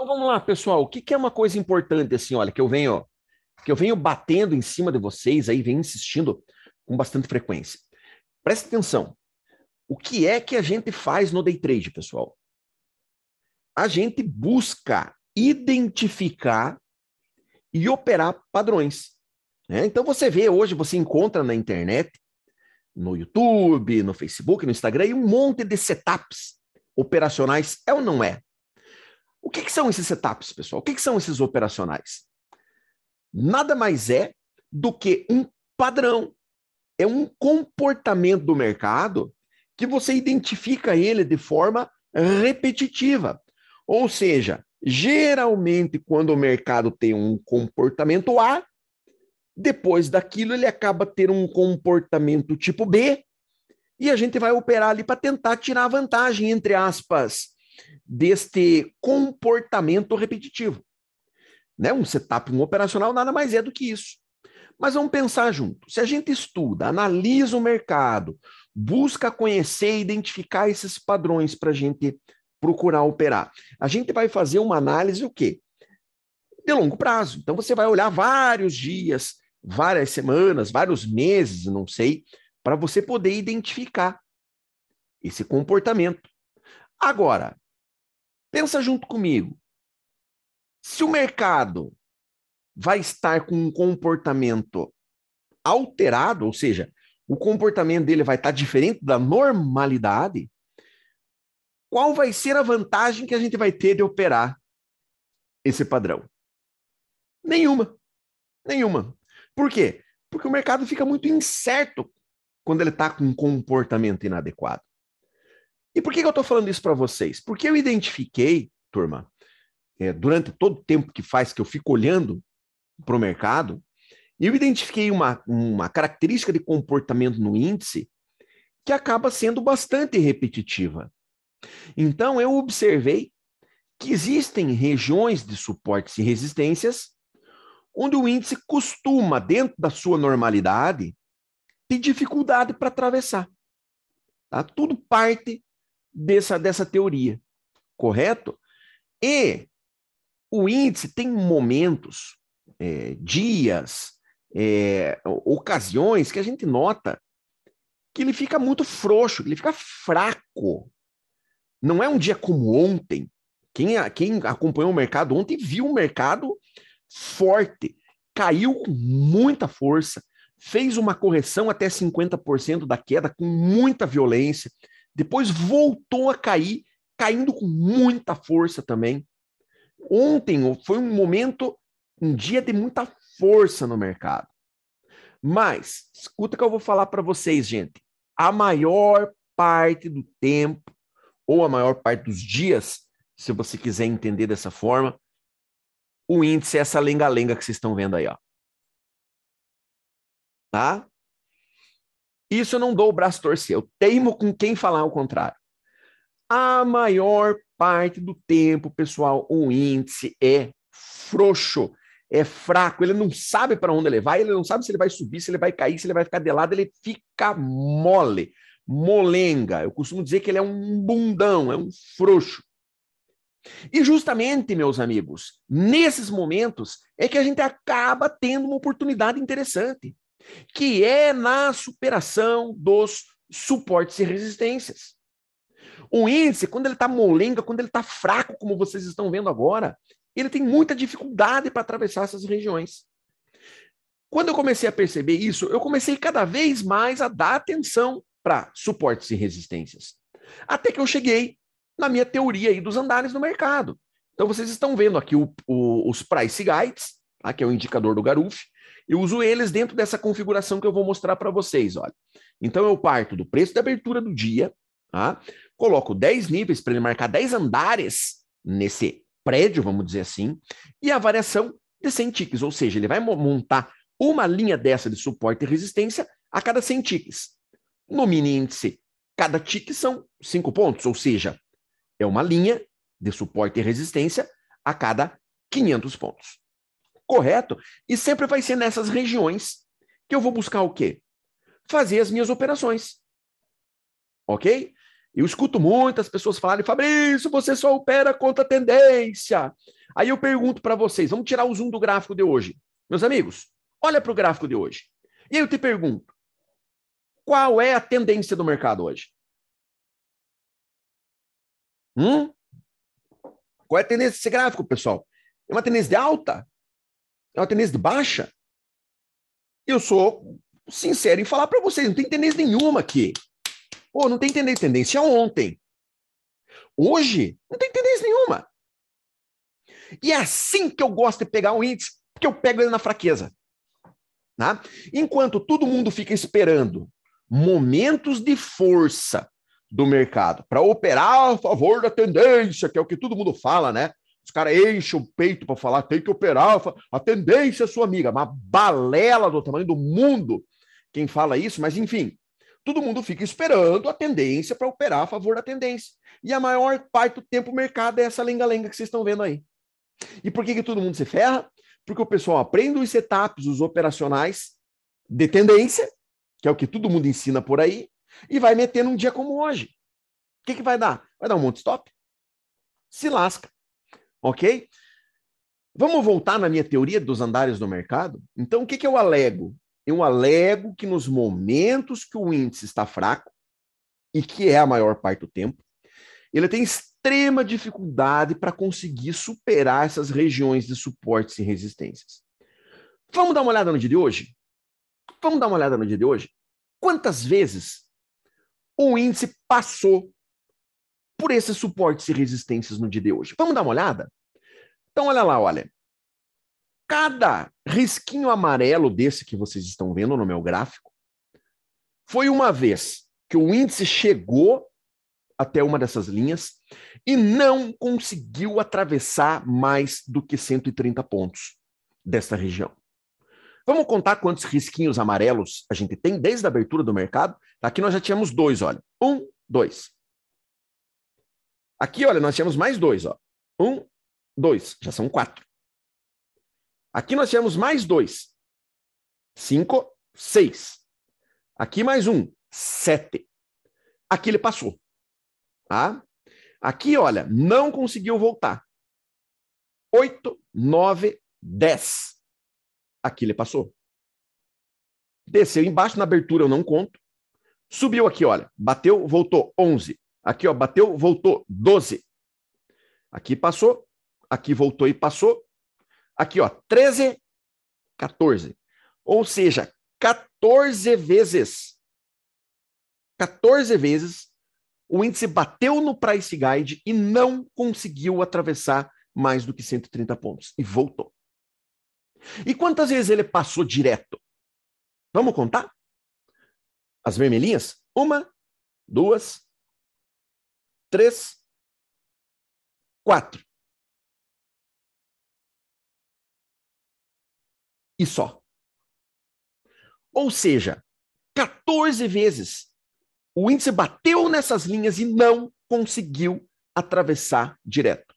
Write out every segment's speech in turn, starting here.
Então vamos lá, pessoal. O que, que, é uma coisa importante assim, olha, que eu venho, que eu venho batendo em cima de vocês aí, venho insistindo com bastante frequência. Presta atenção. O que é que a gente faz no day trade, pessoal? A gente busca identificar e operar padrões. Né? Então você vê hoje, você encontra na internet, no YouTube, no Facebook, no Instagram, um monte de setups operacionais, é ou não é? O que, que são esses setups, pessoal? O que, que são esses operacionais? Nada mais é do que um padrão, é um comportamento do mercado que você identifica ele de forma repetitiva. Ou seja, geralmente quando o mercado tem um comportamento A, depois daquilo ele acaba ter um comportamento tipo B, e a gente vai operar ali para tentar tirar vantagem entre aspas deste comportamento repetitivo. Né? Um setup um operacional nada mais é do que isso. Mas vamos pensar junto. Se a gente estuda, analisa o mercado, busca conhecer e identificar esses padrões para a gente procurar operar, a gente vai fazer uma análise o quê? De longo prazo. Então você vai olhar vários dias, várias semanas, vários meses, não sei, para você poder identificar esse comportamento. Agora, Pensa junto comigo. Se o mercado vai estar com um comportamento alterado, ou seja, o comportamento dele vai estar diferente da normalidade, qual vai ser a vantagem que a gente vai ter de operar esse padrão? Nenhuma. Nenhuma. Por quê? Porque o mercado fica muito incerto quando ele está com um comportamento inadequado. E por que, que eu estou falando isso para vocês? Porque eu identifiquei, turma, é, durante todo o tempo que faz que eu fico olhando para o mercado, eu identifiquei uma, uma característica de comportamento no índice que acaba sendo bastante repetitiva. Então, eu observei que existem regiões de suportes e resistências onde o índice costuma, dentro da sua normalidade, ter dificuldade para atravessar. Tá? Tudo parte dessa, dessa teoria, correto? E o índice tem momentos, é, dias, é, ocasiões que a gente nota que ele fica muito frouxo, ele fica fraco. Não é um dia como ontem. Quem, quem acompanhou o mercado ontem viu o um mercado forte, caiu com muita força, fez uma correção até 50% da queda com muita violência, depois voltou a cair, caindo com muita força também. Ontem foi um momento, um dia de muita força no mercado. Mas, escuta o que eu vou falar para vocês, gente. A maior parte do tempo, ou a maior parte dos dias, se você quiser entender dessa forma, o índice é essa lenga-lenga que vocês estão vendo aí, ó. Tá? Isso eu não dou o braço torcer, eu teimo com quem falar o contrário. A maior parte do tempo, pessoal, o índice é frouxo, é fraco, ele não sabe para onde ele vai, ele não sabe se ele vai subir, se ele vai cair, se ele vai ficar de lado, ele fica mole, molenga. Eu costumo dizer que ele é um bundão, é um frouxo. E justamente, meus amigos, nesses momentos é que a gente acaba tendo uma oportunidade interessante que é na superação dos suportes e resistências. O índice, quando ele está molenga, quando ele está fraco, como vocês estão vendo agora, ele tem muita dificuldade para atravessar essas regiões. Quando eu comecei a perceber isso, eu comecei cada vez mais a dar atenção para suportes e resistências. Até que eu cheguei na minha teoria aí dos andares do mercado. Então vocês estão vendo aqui o, o, os price guides, tá? que é o indicador do Garuf, eu uso eles dentro dessa configuração que eu vou mostrar para vocês, olha. Então eu parto do preço da abertura do dia, tá? Coloco 10 níveis para ele marcar 10 andares nesse prédio, vamos dizer assim, e a variação de 100 tiques, ou seja, ele vai montar uma linha dessa de suporte e resistência a cada 100 tiques. No mini índice, cada tick são 5 pontos, ou seja, é uma linha de suporte e resistência a cada 500 pontos correto? E sempre vai ser nessas regiões que eu vou buscar o quê? Fazer as minhas operações. Ok? Eu escuto muitas pessoas falarem, Fabrício, você só opera contra a tendência. Aí eu pergunto para vocês, vamos tirar o zoom do gráfico de hoje. Meus amigos, olha para o gráfico de hoje. E aí eu te pergunto, qual é a tendência do mercado hoje? Hum? Qual é a tendência desse gráfico, pessoal? É uma tendência de alta? É uma tendência baixa? Eu sou sincero em falar para vocês, não tem tendência nenhuma aqui. Pô, não tem tendência, tendência ontem. Hoje, não tem tendência nenhuma. E é assim que eu gosto de pegar um índice, porque eu pego ele na fraqueza. né? Enquanto todo mundo fica esperando momentos de força do mercado para operar a favor da tendência, que é o que todo mundo fala, né? Os caras enchem o peito para falar, tem que operar, a tendência é sua amiga. Uma balela do tamanho do mundo quem fala isso, mas enfim, todo mundo fica esperando a tendência para operar a favor da tendência. E a maior parte do tempo o mercado é essa lenga-lenga que vocês estão vendo aí. E por que, que todo mundo se ferra? Porque o pessoal aprende os setups, os operacionais de tendência, que é o que todo mundo ensina por aí, e vai meter num dia como hoje. O que, que vai dar? Vai dar um monte de stop. Se lasca ok? Vamos voltar na minha teoria dos andares do mercado? Então, o que, que eu alego? Eu alego que nos momentos que o índice está fraco, e que é a maior parte do tempo, ele tem extrema dificuldade para conseguir superar essas regiões de suportes e resistências. Vamos dar uma olhada no dia de hoje? Vamos dar uma olhada no dia de hoje? Quantas vezes o índice passou por esses suportes e resistências no dia de hoje. Vamos dar uma olhada? Então, olha lá, olha. Cada risquinho amarelo desse que vocês estão vendo no meu gráfico foi uma vez que o índice chegou até uma dessas linhas e não conseguiu atravessar mais do que 130 pontos desta região. Vamos contar quantos risquinhos amarelos a gente tem desde a abertura do mercado? Aqui nós já tínhamos dois, olha. Um, dois, Aqui, olha, nós temos mais dois, ó. Um, dois, já são quatro. Aqui nós temos mais dois. Cinco, seis. Aqui mais um, sete. Aqui ele passou. Tá? Aqui, olha, não conseguiu voltar. Oito, nove, dez. Aqui ele passou. Desceu embaixo na abertura, eu não conto. Subiu aqui, olha, bateu, voltou, onze. Aqui, ó, bateu, voltou, 12. Aqui passou, aqui voltou e passou. Aqui, ó, 13, 14. Ou seja, 14 vezes. 14 vezes o índice bateu no price guide e não conseguiu atravessar mais do que 130 pontos e voltou. E quantas vezes ele passou direto? Vamos contar? As vermelhinhas? Uma, duas, três, quatro. E só. Ou seja, 14 vezes o índice bateu nessas linhas e não conseguiu atravessar direto.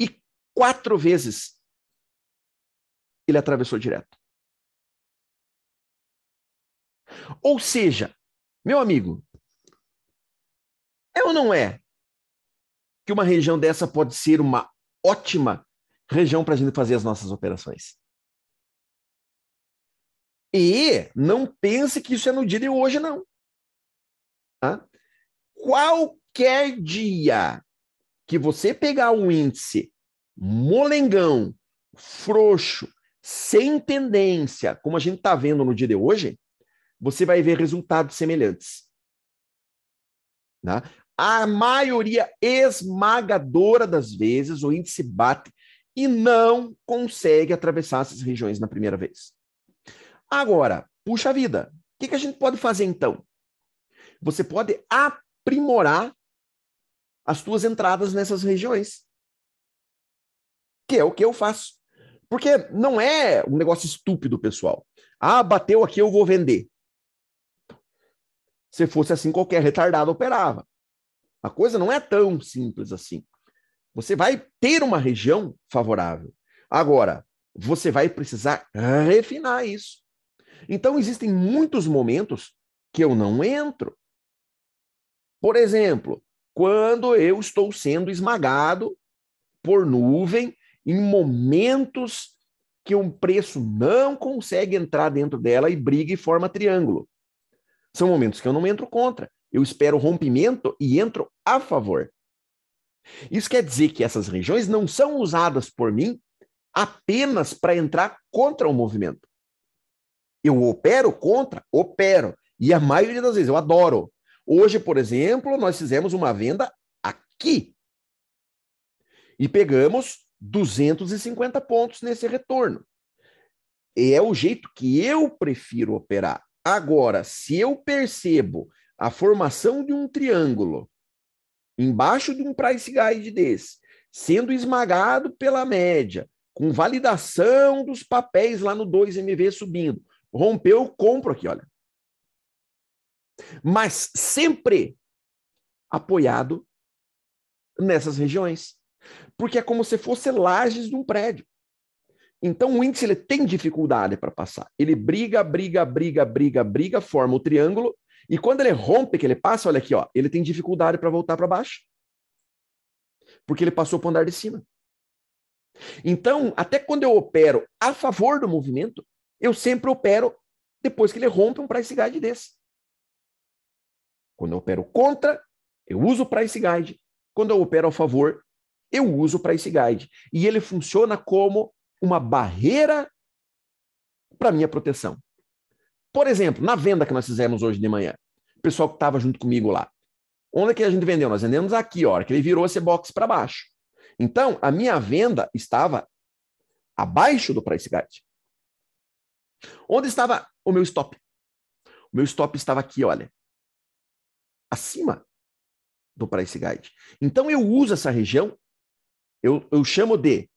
E quatro vezes ele atravessou direto. Ou seja, meu amigo, é ou não é que uma região dessa pode ser uma ótima região para a gente fazer as nossas operações. E não pense que isso é no dia de hoje, não. Tá? Qualquer dia que você pegar um índice molengão, frouxo, sem tendência, como a gente está vendo no dia de hoje, você vai ver resultados semelhantes. Né? a maioria esmagadora das vezes, o índice bate e não consegue atravessar essas regiões na primeira vez. Agora, puxa vida, o que, que a gente pode fazer então? Você pode aprimorar as suas entradas nessas regiões, que é o que eu faço. Porque não é um negócio estúpido, pessoal. Ah, bateu aqui, eu vou vender. Se fosse assim, qualquer retardado operava. A coisa não é tão simples assim. Você vai ter uma região favorável. Agora, você vai precisar refinar isso. Então, existem muitos momentos que eu não entro. Por exemplo, quando eu estou sendo esmagado por nuvem em momentos que um preço não consegue entrar dentro dela e briga e forma triângulo. São momentos que eu não entro contra eu espero rompimento e entro a favor. Isso quer dizer que essas regiões não são usadas por mim apenas para entrar contra o movimento. Eu opero contra? Opero. E a maioria das vezes eu adoro. Hoje, por exemplo, nós fizemos uma venda aqui. E pegamos 250 pontos nesse retorno. É o jeito que eu prefiro operar. Agora, se eu percebo a formação de um triângulo embaixo de um price guide desse, sendo esmagado pela média, com validação dos papéis lá no 2MV subindo. Rompeu, compro aqui, olha. Mas sempre apoiado nessas regiões. Porque é como se fosse lajes de um prédio. Então o índice ele tem dificuldade para passar. Ele briga, briga, briga, briga, briga, forma o triângulo e quando ele rompe, que ele passa, olha aqui, ó, ele tem dificuldade para voltar para baixo. Porque ele passou para o andar de cima. Então, até quando eu opero a favor do movimento, eu sempre opero depois que ele rompe um price guide desse. Quando eu opero contra, eu uso o price guide. Quando eu opero a favor, eu uso o price guide. E ele funciona como uma barreira para minha proteção. Por exemplo, na venda que nós fizemos hoje de manhã, o pessoal que estava junto comigo lá, onde é que a gente vendeu? Nós vendemos aqui, ó, a hora que ele virou esse box para baixo. Então, a minha venda estava abaixo do price guide. Onde estava o meu stop? O meu stop estava aqui, olha, acima do price guide. Então, eu uso essa região, eu, eu chamo de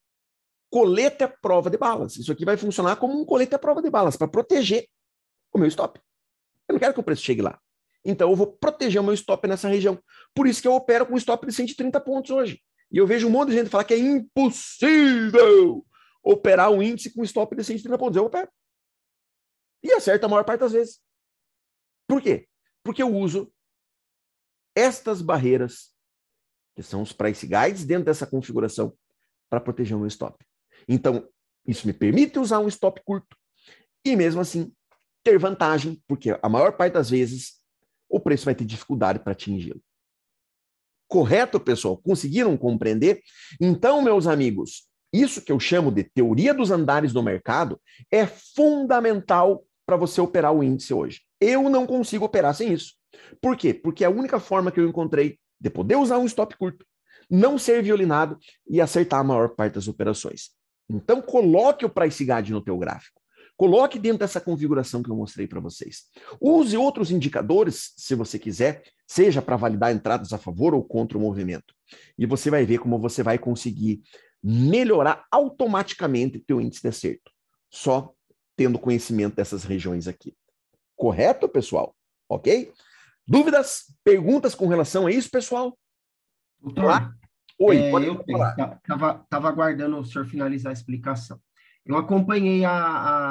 colete à prova de balas. Isso aqui vai funcionar como um colete à prova de balas, para proteger o meu stop. Eu não quero que o preço chegue lá. Então eu vou proteger o meu stop nessa região. Por isso que eu opero com um stop de 130 pontos hoje. E eu vejo um monte de gente falar que é impossível operar um índice com um stop de 130 pontos. Eu opero. E acerta a maior parte das vezes. Por quê? Porque eu uso estas barreiras, que são os price guides dentro dessa configuração, para proteger o meu stop. Então, isso me permite usar um stop curto. E mesmo assim, ter vantagem, porque a maior parte das vezes o preço vai ter dificuldade para atingi-lo. Correto, pessoal? Conseguiram compreender? Então, meus amigos, isso que eu chamo de teoria dos andares do mercado é fundamental para você operar o índice hoje. Eu não consigo operar sem isso. Por quê? Porque é a única forma que eu encontrei de poder usar um stop curto, não ser violinado e acertar a maior parte das operações. Então, coloque o price guide no teu gráfico. Coloque dentro dessa configuração que eu mostrei para vocês. Use outros indicadores, se você quiser, seja para validar entradas a favor ou contra o movimento. E você vai ver como você vai conseguir melhorar automaticamente o teu índice de acerto, só tendo conhecimento dessas regiões aqui. Correto, pessoal? OK? Dúvidas, perguntas com relação a isso, pessoal? Doutor, Olá? Oi, é, eu estava aguardando o senhor finalizar a explicação. Eu acompanhei a, a...